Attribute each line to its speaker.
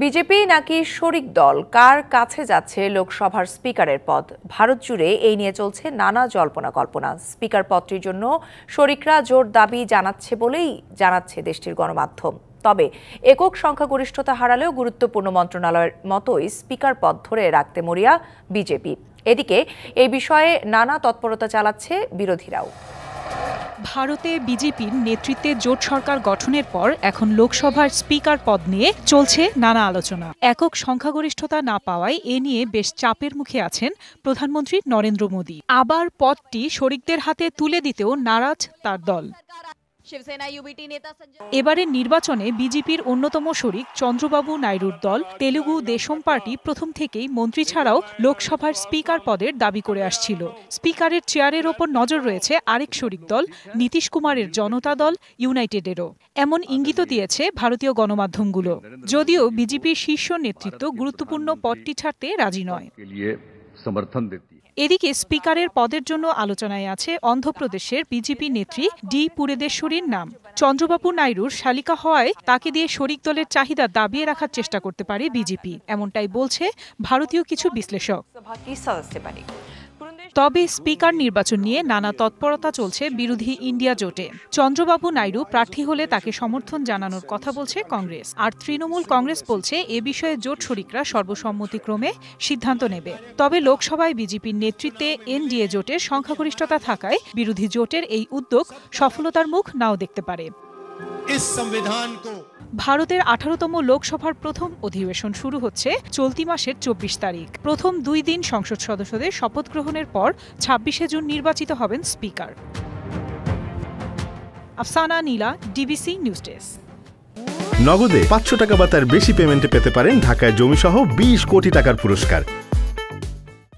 Speaker 1: BJP নাকি শরিক দল কার কাছে যাচ্ছে লোকসভার স্পিকারের পদ ভারত জুড়ে এই নিয়ে চলছে নানা জল্পনা কল্পনা স্পিকার পদটির জন্য শরিকরা জোর দাবি জানাচ্ছে বলেই জানাচ্ছে দেশটির গণমাধ্যম তবে একক সংখ্যাগরিষ্ঠতা হারালেও গুরুত্বপূর্ণ মন্ত্রণালয়ের মতোই স্পিকার পদ ধরে রাখতে মরিয়া বিজেপি এদিকে এই বিষয়ে নানা তৎপরতা চালাচ্ছে বিরোধীরাও ভারতে বিজেপির
Speaker 2: নেতৃত্বে জোট সরকার গঠনের পর এখন লোকসভার স্পিকার পদ নিয়ে চলছে নানা আলোচনা একক সংখ্যাগরিষ্ঠতা না পাওয়ায় এ নিয়ে বেশ চাপের মুখে আছেন প্রধানমন্ত্রী নরেন্দ্র মোদী আবার পদটি শরিকদের হাতে তুলে দিতেও নারাজ তার দল এবারের নির্বাচনে বিজেপির অন্যতম শরিক চন্দ্রবাবু নাইডুর দল তেলুগু দেশম পার্টি প্রথম থেকেই মন্ত্রী ছাড়াও লোকসভার স্পিকার পদের দাবি করে আসছিল স্পিকারের চেয়ারের ওপর নজর রয়েছে আরেক শরিক দল নীতিশ কুমারের জনতা দল ইউনাইটেডেরও এমন ইঙ্গিত দিয়েছে ভারতীয় গণমাধ্যমগুলো যদিও বিজেপির শীর্ষ নেতৃত্ব গুরুত্বপূর্ণ পদটি ছাড়তে রাজি নয় সমর্থন এদিকে স্পিকারের পদের জন্য আলোচনায় আছে অন্ধ্রপ্রদেশের বিজেপি নেত্রী ডি পুরেদেশ্বরীর নাম চন্দ্রবাবু নাইডুর শালিকা হওয়ায় তাকে দিয়ে শরিক দলের চাহিদা দাবিয়ে রাখার চেষ্টা করতে পারে বিজেপি এমনটাই বলছে ভারতীয় কিছু বিশ্লেষক তবে স্পিকার নির্বাচন নিয়ে নানা তৎপরতা চলছে বিরোধী ইন্ডিয়া জোটে চন্দ্রবাবু নাইডু প্রার্থী হলে তাকে সমর্থন জানানোর কথা বলছে কংগ্রেস আর তৃণমূল কংগ্রেস বলছে এ বিষয়ে জোট শরিকরা সর্বসম্মতিক্রমে সিদ্ধান্ত নেবে তবে লোকসভায় বিজেপির নেতৃত্বে এনডিএ জোটের সংখ্যাগরিষ্ঠতা থাকায় বিরোধী জোটের এই উদ্যোগ সফলতার মুখ নাও দেখতে পারে इस संविधान को ভারতের আঠারোতম লোকসভার প্রথম অধিবেশন শুরু হচ্ছে চলতি মাসের চব্বিশ তারিখ প্রথম দুই দিন সংসদ সদস্যদের শপথ গ্রহণের পর ছাব্বিশে জুন নির্বাচিত হবেন speaker Afsana Nila DBC news desk নগদে পাঁচশো টাকা বা তার বেশি পেমেন্টে পেতে পারেন ঢাকায় জমিসহ বিশ কোটি টাকার পুরস্কার